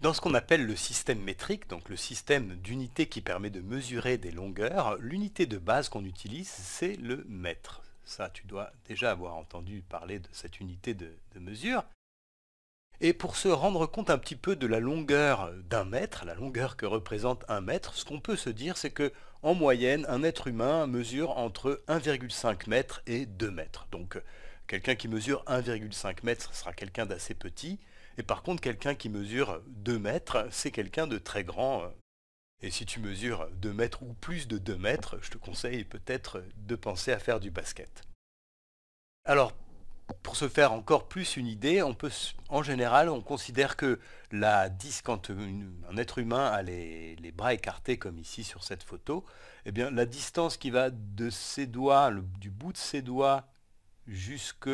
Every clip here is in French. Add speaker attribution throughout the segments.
Speaker 1: Dans ce qu'on appelle le système métrique, donc le système d'unité qui permet de mesurer des longueurs, l'unité de base qu'on utilise, c'est le mètre. Ça, tu dois déjà avoir entendu parler de cette unité de, mesure. Et pour se rendre compte un petit peu de la longueur d'un mètre, la longueur que représente un mètre, ce qu'on peut se dire, c'est que en moyenne, un être humain mesure entre 1,5 mètre et 2 mètres. Donc, quelqu'un qui mesure 1,5 mètre sera quelqu'un d'assez petit, et par contre, quelqu'un qui mesure 2 mètres, c'est quelqu'un de très grand. Et si tu mesures 2 mètres ou plus de 2 mètres, je te conseille peut-être de penser à faire du basket. Alors, pour se faire encore plus une idée, on peut, en général, on considère que la distance quand un être humain a les, bras écartés comme ici sur cette photo, eh bien, la distance qui va de ses doigts, du bout de ses doigts, jusque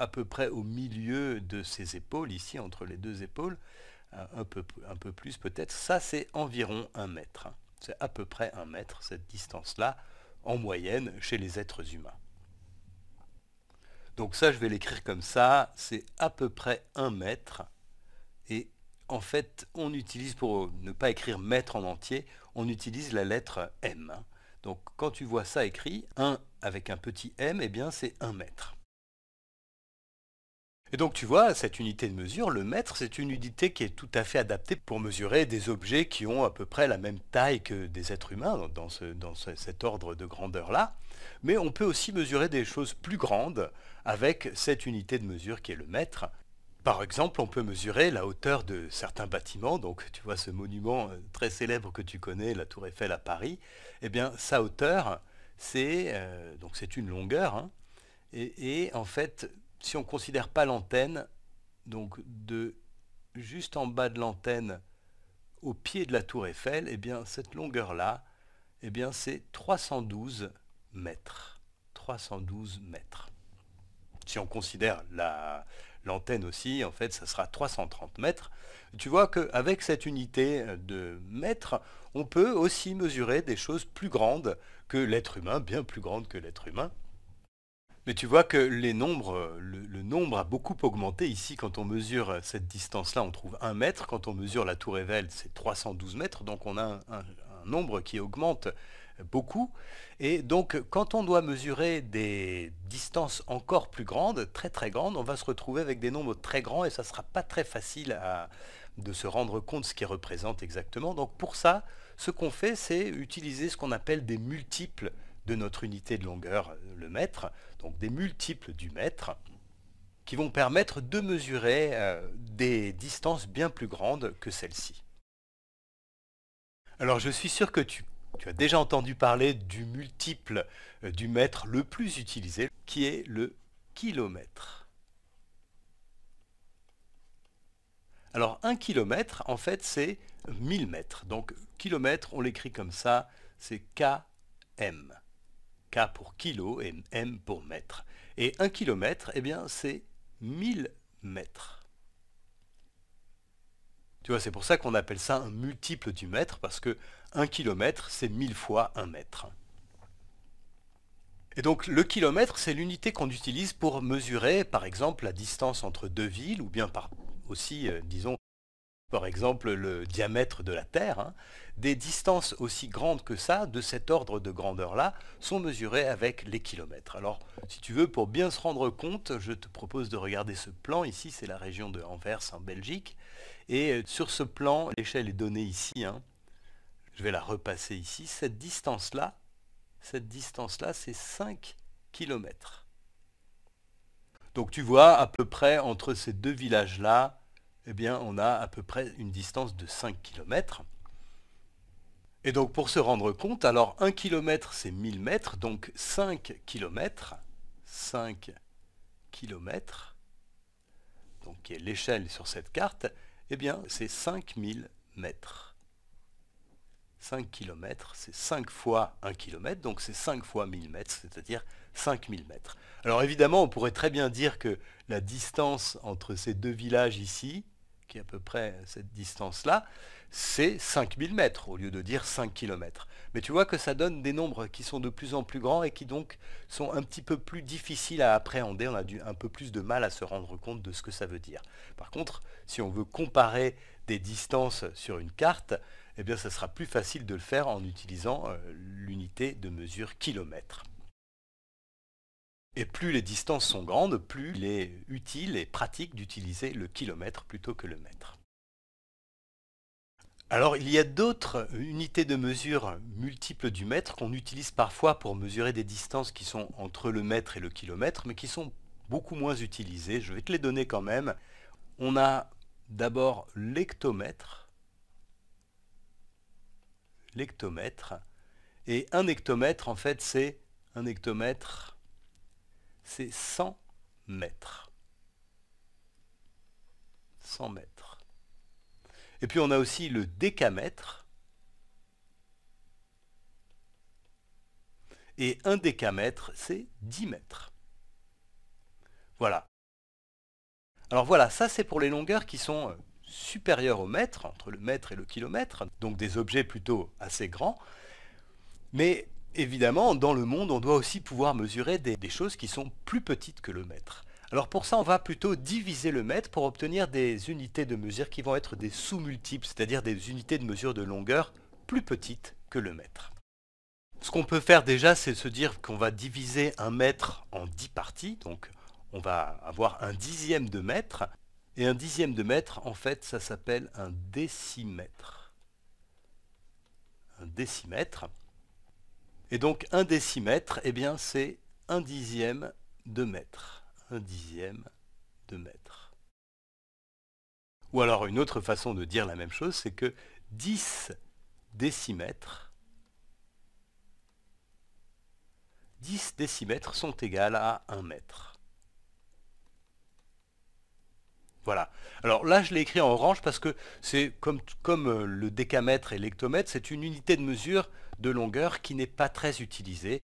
Speaker 1: à peu près au milieu de ses épaules, ici entre les deux épaules, euh, un peu, un peu plus peut-être. Ça, c'est environ un mètre. C'est à peu près un mètre, cette distance-là, en moyenne, chez les êtres humains. Donc ça, je vais l'écrire comme ça, c'est à peu près un mètre. Et en fait, on utilise, pour ne pas écrire mètre en entier, on utilise la lettre M. Donc quand tu vois ça écrit, 1 avec un petit m, et eh bien c'est un mètre. Et donc tu vois, cette unité de mesure, le mètre, c'est une unité qui est tout à fait adaptée pour mesurer des objets qui ont à peu près la même taille que des êtres humains dans, cet ordre de grandeur-là. Mais on peut aussi mesurer des choses plus grandes avec cette unité de mesure qui est le mètre. Par exemple, on peut mesurer la hauteur de certains bâtiments. Donc tu vois ce monument euh, très célèbre que tu connais, la tour Eiffel à Paris. Eh bien, sa hauteur, c'est euh, une longueur. Hein. et en fait, si on ne considère pas l'antenne, donc de juste en bas de l'antenne au pied de la tour Eiffel, eh bien cette longueur-là, eh bien c'est 312 mètres. 312 mètres. Si on considère l'antenne aussi, en fait, ça sera 330 mètres. Tu vois qu'avec cette unité de mètres, on peut aussi mesurer des choses plus grandes que l'être humain, bien plus grandes que l'être humain. Mais tu vois que les nombres, euh, le, nombre a beaucoup augmenté ici. Quand on mesure euh, cette distance-là, on trouve 1 mètre. Quand on mesure la tour Eiffel, c'est 312 mètres. Donc on a un, nombre qui augmente euh, beaucoup. Et donc quand on doit mesurer des distances encore plus grandes, très très grandes, on va se retrouver avec des nombres très grands et ça ne sera pas très facile de se rendre compte ce qu'ils représentent exactement. Donc pour ça, ce qu'on fait, c'est utiliser ce qu'on appelle des multiples de notre unité de longueur, euh, le mètre, donc des multiples du mètre, qui vont permettre de mesurer euh, des distances bien plus grandes que celles-ci. Alors je suis sûr que tu, as déjà entendu parler du multiple euh, du mètre le plus utilisé, qui est le kilomètre. Alors un kilomètre, en fait, c'est 1000 mètres. Donc kilomètre, on l'écrit comme ça, c'est KM. K pour kilo et M pour mètre. Et un kilomètre, eh bien, c'est 1000 mètres. Tu vois, c'est pour ça qu'on appelle ça un multiple du mètre, parce que un kilomètre, c'est 1000 fois 1 mètre. Et donc le kilomètre, c'est l'unité qu'on utilise pour mesurer, par exemple, la distance entre deux villes, ou bien par, aussi, euh, disons, par exemple le diamètre de la Terre, hein, des distances aussi grandes que ça, de cet ordre de grandeur-là, sont mesurées avec les kilomètres. Alors, si tu veux, pour bien se rendre compte, je te propose de regarder ce plan. Ici, c'est la région de Anvers, en Belgique. Et euh, sur ce plan, l'échelle est donnée ici. Hein. Je vais la repasser ici. Cette distance-là, cette distance-là, c'est 5 kilomètres. Donc tu vois, à peu près entre ces deux villages-là, eh bien, on a à peu près une distance de 5 km. Et donc pour se rendre compte, alors 1 km c'est 1000 mètres, donc 5 km, 5 km, donc qui est l'échelle sur cette carte, eh bien c'est 5000 mètres. 5 km, c'est 5 fois 1 km, donc c'est 5 fois 1000 mètres, c'est-à-dire 5000 mètres. Alors évidemment, on pourrait très bien dire que la distance entre ces deux villages ici, qui est à peu près cette distance-là, c'est 5000 mètres au lieu de dire 5 km. Mais tu vois que ça donne des nombres qui sont de plus en plus grands et qui donc sont un petit peu plus difficiles à appréhender. On a dû un peu plus de mal à se rendre compte de ce que ça veut dire. Par contre, si on veut comparer des distances sur une carte, eh bien, ça sera plus facile de le faire en utilisant euh, l'unité de mesure kilomètre. Et plus les distances sont grandes, plus il est utile et pratique d'utiliser le kilomètre plutôt que le mètre. Alors il y a d'autres unités de mesure multiples du mètre qu'on utilise parfois pour mesurer des distances qui sont entre le mètre et le kilomètre, mais qui sont beaucoup moins utilisées. Je vais te les donner quand même. On a d'abord l'hectomètre, l'hectomètre, et un hectomètre en fait c'est un hectomètre c'est 100 mètres. 100 mètres. Et puis on a aussi le décamètre. Et un décamètre, c'est 10 mètres. Voilà. Alors voilà, ça c'est pour les longueurs qui sont euh, supérieures au mètre, entre le mètre et le kilomètre, donc des objets plutôt assez grands. Mais Évidemment, dans le monde, on doit aussi pouvoir mesurer des, choses qui sont plus petites que le mètre. Alors pour ça, on va plutôt diviser le mètre pour obtenir des unités de mesure qui vont être des sous-multiples, c'est-à-dire des unités de mesure de longueur plus petites que le mètre. Ce qu'on peut faire déjà, c'est se dire qu'on va diviser un mètre en dix parties, donc on va avoir un dixième de mètre, et un dixième de mètre, en fait, ça s'appelle un décimètre. Un décimètre. Et donc 1 décimètre, eh c'est 1 dixième de mètre. Un dixième de mètre. Ou alors une autre façon de dire la même chose, c'est que 10 décimètres, 10 décimètres sont égales à 1 mètre. Voilà. Alors là, je l'ai écrit en orange parce que c'est comme, euh, le décamètre et l'hectomètre, c'est une unité de mesure de longueur qui n'est pas très utilisée.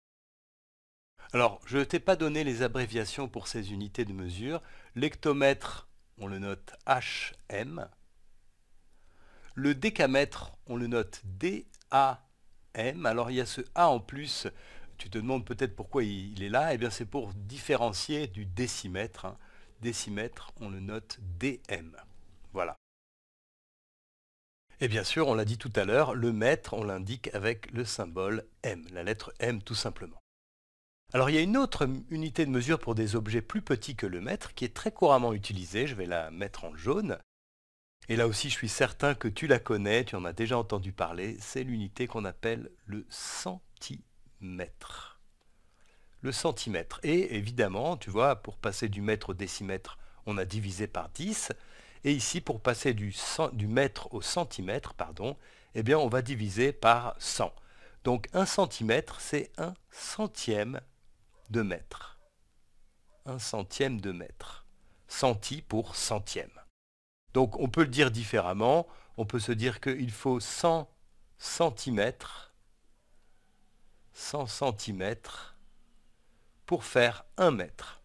Speaker 1: Alors, je ne t'ai pas donné les abréviations pour ces unités de mesure. L'ectomètre, on le note HM. Le décamètre, on le note DAM. Alors, il y a ce A en plus. Tu te demandes peut-être pourquoi il est là. Eh bien, c'est pour différencier du décimètre. Hein décimètre, on le note DM. Voilà. Et bien sûr, on l'a dit tout à l'heure, le mètre, on l'indique avec le symbole M, la lettre M tout simplement. Alors il y a une autre unité de mesure pour des objets plus petits que le mètre qui est très couramment utilisée, je vais la mettre en jaune. Et là aussi je suis certain que tu la connais, tu en as déjà entendu parler, c'est l'unité qu'on appelle le centimètre le centimètre. Et évidemment, tu vois, pour passer du mètre au décimètre, on a divisé par 10. Et ici, pour passer du, mètre au centimètre, pardon, eh bien, on va diviser par 100. Donc 1 centimètre, c'est 1 centième de mètre. 1 centième de mètre. Centi pour centième. Donc on peut le dire différemment. On peut se dire qu'il faut 100 centimètres, 100 centimètres pour faire 1 mètre.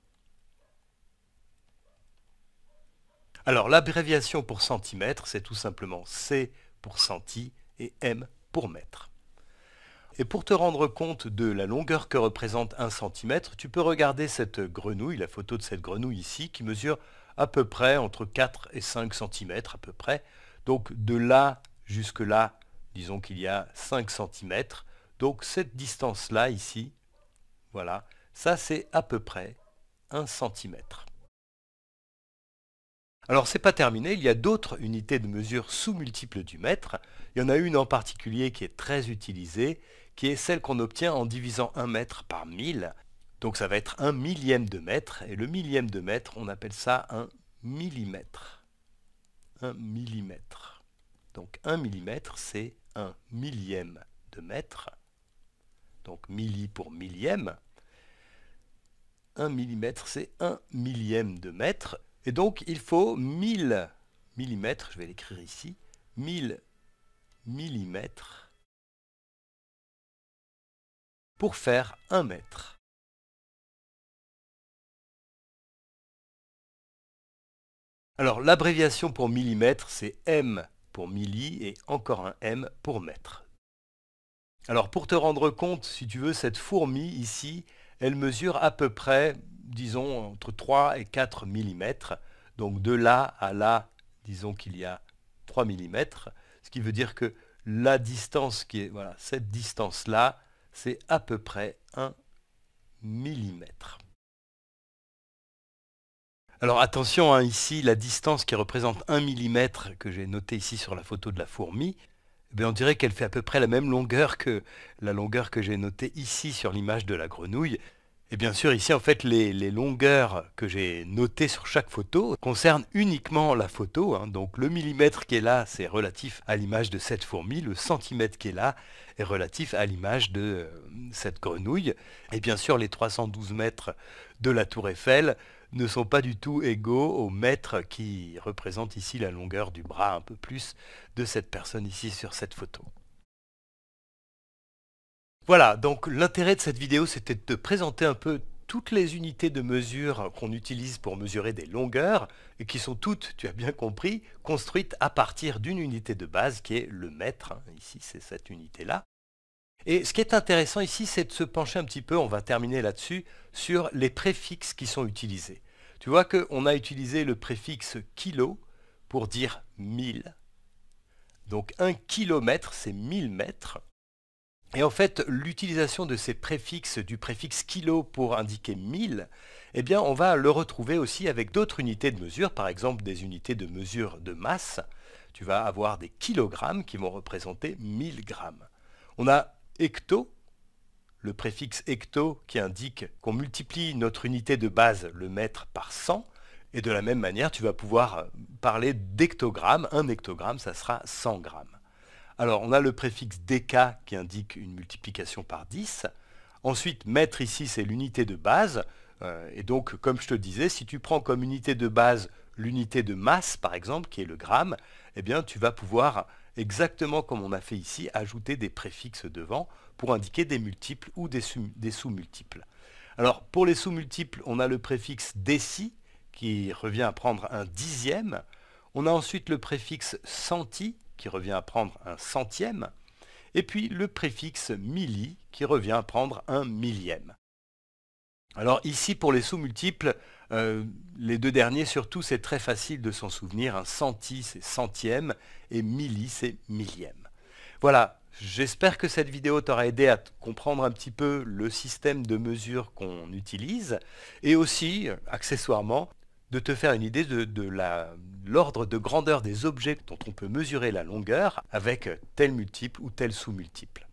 Speaker 1: Alors l'abréviation pour centimètre, c'est tout simplement C pour centi et M pour mètre. Et pour te rendre compte de la longueur que représente 1 cm, tu peux regarder cette grenouille, la photo de cette grenouille ici, qui mesure à peu près entre 4 et 5 cm à peu près. Donc de là jusque là, disons qu'il y a 5 cm. Donc cette distance-là ici, voilà, ça, c'est à peu près 1 centimètre. Alors, c'est pas terminé, il y a d'autres unités de mesure sous-multiples du mètre. Il y en a une en particulier qui est très utilisée, qui est celle qu'on obtient en divisant 1 mètre par 1000. Donc ça va être un millième de mètre, et le millième de mètre, on appelle ça un millimètre. Un millimètre. Donc un millimètre, c'est un millième de mètre. Donc milli pour millième. 1 mm, c'est 1 millième de mètre. Et donc, il faut 1000 millimètres, je vais l'écrire ici, 1000 millimètres pour faire 1 mètre. Alors l'abréviation pour millimètre, c'est M pour milli et encore un M pour mètre. Alors pour te rendre compte, si tu veux, cette fourmi ici, elle mesure à peu près, disons, entre 3 et 4 mm. Donc de là à là, disons qu'il y a 3 mm, ce qui veut dire que la distance qui est, voilà, cette distance-là, c'est à peu près 1 mm. Alors attention, hein, ici, la distance qui représente 1 mm que j'ai notée ici sur la photo de la fourmi, eh on dirait qu'elle fait à peu près la même longueur que la longueur que j'ai notée ici sur l'image de la grenouille. Et bien sûr, ici, en fait, les, longueurs que j'ai notées sur chaque photo concernent uniquement la photo. Hein. Donc le millimètre qui est là, c'est relatif à l'image de cette fourmi. Le centimètre qui est là est relatif à l'image de euh, cette grenouille. Et bien sûr, les 312 mètres de la tour Eiffel ne sont pas du tout égaux au mètre qui représente ici la longueur du bras un peu plus de cette personne ici sur cette photo. Voilà, donc l'intérêt de cette vidéo, c'était de te présenter un peu toutes les unités de mesure qu'on utilise pour mesurer des longueurs, et qui sont toutes, tu as bien compris, construites à partir d'une unité de base qui est le mètre, hein, ici c'est cette unité-là, et ce qui est intéressant ici, c'est de se pencher un petit peu, on va terminer là-dessus, sur les préfixes qui sont utilisés. Tu vois qu'on a utilisé le préfixe kilo pour dire 1000. Donc un kilomètre, c'est 1000 mètres. Et en fait, l'utilisation de ces préfixes, du préfixe kilo pour indiquer 1000, eh bien, on va le retrouver aussi avec d'autres unités de mesure, par exemple des unités de mesure de masse. Tu vas avoir des kilogrammes qui vont représenter 1000 grammes. On a hecto, le préfixe hecto qui indique qu'on multiplie notre unité de base, le mètre, par 100, et de la même manière, tu vas pouvoir euh, parler d'hectogramme. Un hectogramme, ça sera 100 grammes. Alors, on a le préfixe dk qui indique une multiplication par 10. Ensuite, mètre ici, c'est l'unité de base. Euh, et donc, comme je te disais, si tu prends comme unité de base l'unité de masse, par exemple, qui est le gramme, eh bien, tu vas pouvoir exactement comme on a fait ici, ajouter des préfixes devant pour indiquer des multiples ou des, sous-multiples. Alors pour les sous-multiples, on a le préfixe déci qui revient à prendre un dixième. On a ensuite le préfixe centi qui revient à prendre un centième. Et puis le préfixe milli qui revient à prendre un millième. Alors ici, pour les sous-multiples, euh, les deux derniers, surtout, c'est très facile de s'en souvenir. Un centi, c'est centième, et milli, c'est millième. Voilà, j'espère que cette vidéo t'aura aidé à comprendre un petit peu le système de mesure qu'on utilise, et aussi, accessoirement, de te faire une idée de l'ordre de grandeur des objets dont on peut mesurer la longueur avec tel multiple ou tel sous-multiple.